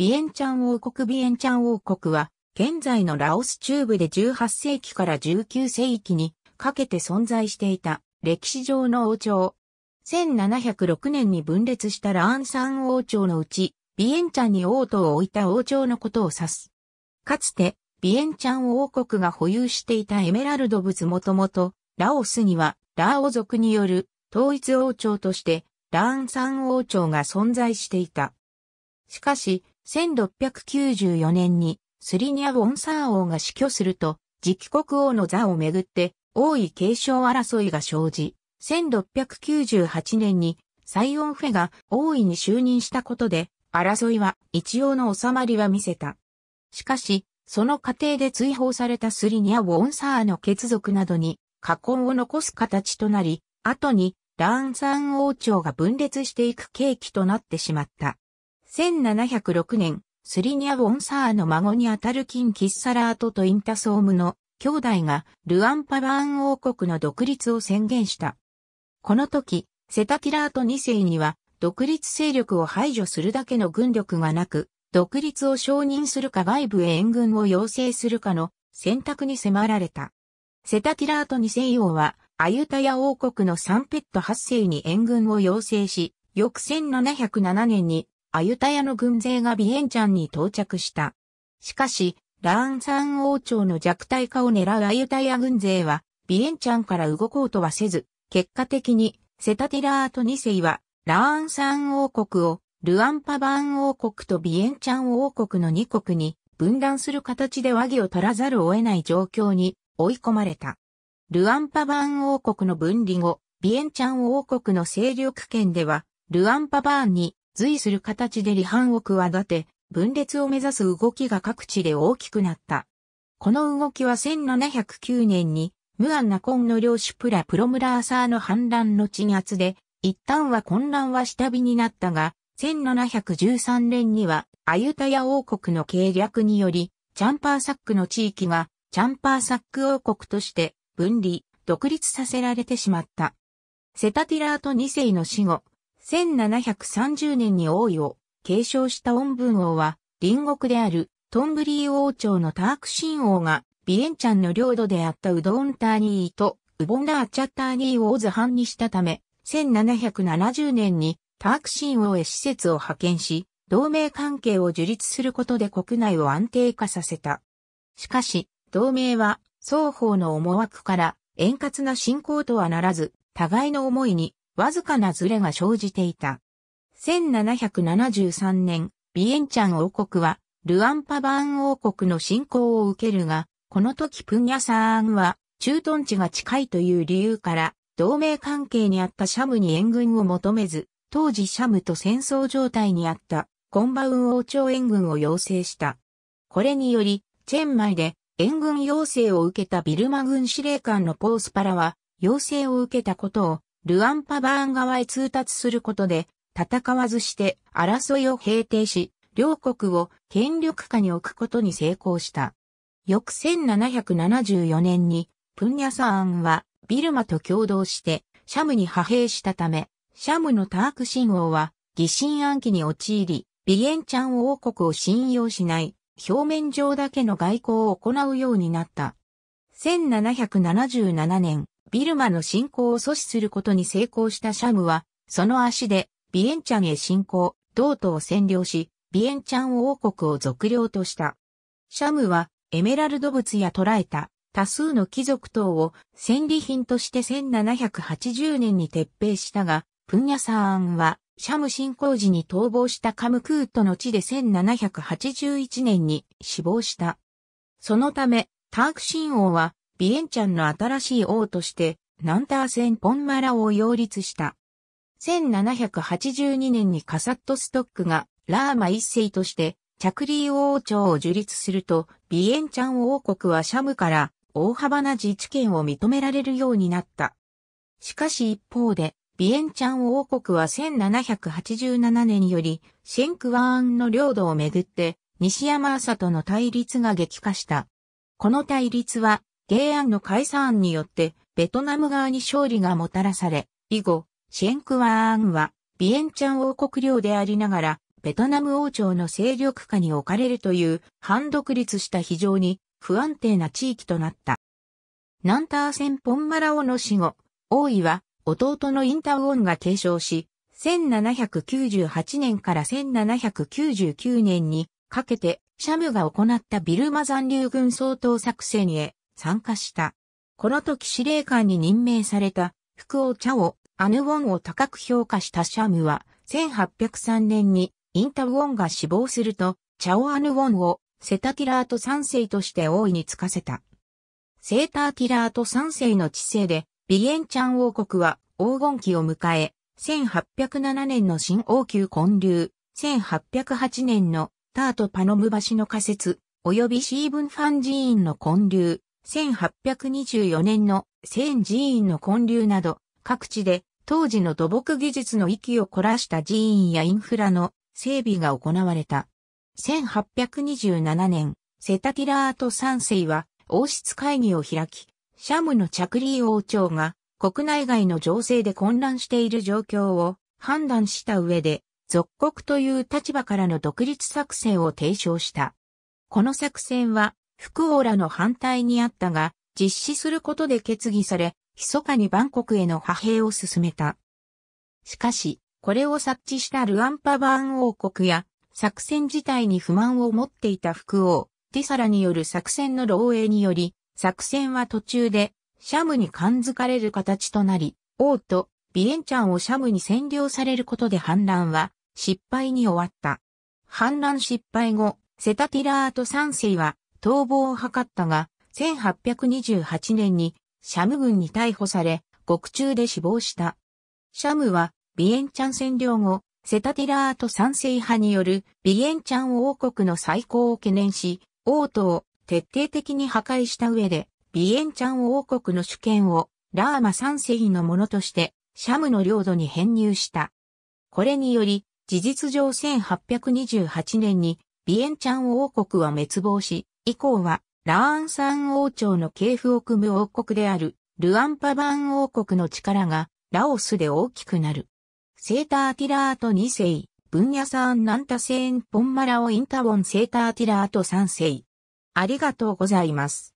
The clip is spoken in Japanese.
ビエンチャン王国ビエンチャン王国は、現在のラオス中部で18世紀から19世紀にかけて存在していた歴史上の王朝。1706年に分裂したラーンサン王朝のうち、ビエンチャンに王都を置いた王朝のことを指す。かつて、ビエンチャン王国が保有していたエメラルド物もともと、ラオスには、ラーオ族による統一王朝として、ラーンサン王朝が存在していた。しかし、1694年にスリニャ・ウォンサー王が死去すると、次期国王の座をめぐって王位継承争いが生じ、1698年にサイオンフェが王位に就任したことで、争いは一応の収まりは見せた。しかし、その過程で追放されたスリニャ・ウォンサーの血族などに、禍根を残す形となり、後に、ラーンサン王朝が分裂していく契機となってしまった。1706年、スリニア・ウォンサーの孫にあたるキン・キッサラートとインタソームの兄弟がルアンパバーン王国の独立を宣言した。この時、セタキラート2世には独立勢力を排除するだけの軍力がなく、独立を承認するか外部へ援軍を要請するかの選択に迫られた。セタキラート2世王はアユタヤ王国のサンペット8世に援軍を要請し、翌1707年にアユタヤの軍勢がビエンチャンに到着した。しかし、ラーンサン王朝の弱体化を狙うアユタヤ軍勢は、ビエンチャンから動こうとはせず、結果的に、セタティラート2世は、ラーンサン王国を、ルアンパバーン王国とビエンチャン王国の2国に分断する形で和議を取らざるを得ない状況に追い込まれた。ルアンパバーン王国の分離後、ビエンチャン王国の勢力圏では、ルアンパバーンに随する形で離反を企て、分裂を目指す動きが各地で大きくなった。この動きは1709年に、ムアンナコンの領主プラプロムラーサーの反乱の鎮圧で、一旦は混乱は下火になったが、1713年にはアユタヤ王国の計略により、チャンパーサックの地域がチャンパーサック王国として分離、独立させられてしまった。セタティラート2世の死後、1730年に王位を継承した恩文王は、隣国であるトンブリー王朝のタークシン王が、ビエンチャンの領土であったウドンターニーとウボンダーチャッターニーを図ンにしたため、1770年にタークシン王へ施設を派遣し、同盟関係を樹立することで国内を安定化させた。しかし、同盟は双方の思惑から円滑な進行とはならず、互いの思いにわずかなズレが生じていた。1773年、ビエンチャン王国は、ルアンパバーン王国の侵攻を受けるが、この時プンヤサーンは、駐屯地が近いという理由から、同盟関係にあったシャムに援軍を求めず、当時シャムと戦争状態にあったコンバウン王朝援軍を要請した。これにより、チェンマイで援軍要請を受けたビルマ軍司令官のポースパラは、要請を受けたことをルアンパバーン側へ通達することで、戦わずして争いを平定し、両国を権力下に置くことに成功した。翌1774年に、プンニャサーンはビルマと共同してシャムに派兵したため、シャムのターク信王は疑心暗鬼に陥り、ビエンチャン王国を信用しない、表面上だけの外交を行うようになった。1777年、ビルマの侵攻を阻止することに成功したシャムは、その足で、ビエンチャンへ侵攻、道都を占領し、ビエンチャン王国を属領とした。シャムは、エメラルド物や捕らえた、多数の貴族等を戦利品として1780年に撤兵したが、プンヤサーンは、シャム侵攻時に逃亡したカムクートの地で1781年に死亡した。そのため、タークシン王はビエンチャンの新しい王として、ナンターセン・ポンマラを擁立した。1782年にカサットストックがラーマ一世としてチャクリー王朝を樹立すると、ビエンチャン王国はシャムから大幅な自治権を認められるようになった。しかし一方で、ビエンチャン王国は1787年よりシェンクワーンの領土をめぐって西山朝との対立が激化した。この対立はアンの解散によって、ベトナム側に勝利がもたらされ、以後、シェンクワーンは、ビエンチャン王国領でありながら、ベトナム王朝の勢力下に置かれるという、反独立した非常に不安定な地域となった。ナンターセン・ポンマラオの死後、王位は弟のインタウォンが継承し、1798年から1799年にかけてシャムが行ったビルマ残留軍総統作戦へ参加した。この時司令官に任命された、福王茶を、アヌウォンを高く評価したシャムは、1803年に、インタウォンが死亡すると、チャオアヌウォンを、セタティラート三世として大いにつかせた。セーターティラート三世の治世で、ビエンチャン王国は黄金期を迎え、1807年の新王宮建立、1808年のタートパノム橋の仮設、及びシーブンファン寺院の建立、1824年の千寺院の建立など、各地で当時の土木技術の域を凝らした寺院やインフラの整備が行われた。1827年、セタティラート三世は王室会議を開き、シャムの着リ王朝が国内外の情勢で混乱している状況を判断した上で、属国という立場からの独立作戦を提唱した。この作戦は福王らの反対にあったが、実施することで決議され、密かにバンコクへの派兵を進めた。しかし、これを察知したルアンパバーン王国や、作戦自体に不満を持っていた福王、ティサラによる作戦の漏洩により、作戦は途中で、シャムに勘づかれる形となり、王とビエンチャンをシャムに占領されることで反乱は失敗に終わった。反乱失敗後、セタティラート三世は逃亡を図ったが、1828年にシャム軍に逮捕され、獄中で死亡した。シャムは、ビエンチャン占領後、セタティラート賛成派によるビエンチャン王国の再興を懸念し、王都を徹底的に破壊した上で、ビエンチャン王国の主権をラーマ三世のものとしてシャムの領土に編入した。これにより、事実上1828年にビエンチャン王国は滅亡し、以降は、ラーン山王朝の系譜を組む王国である、ルアンパバン王国の力が、ラオスで大きくなる。セーターティラート2世、ンヤサーンナンタセーンポンマラオインタウォンセーターティラート3世。ありがとうございます。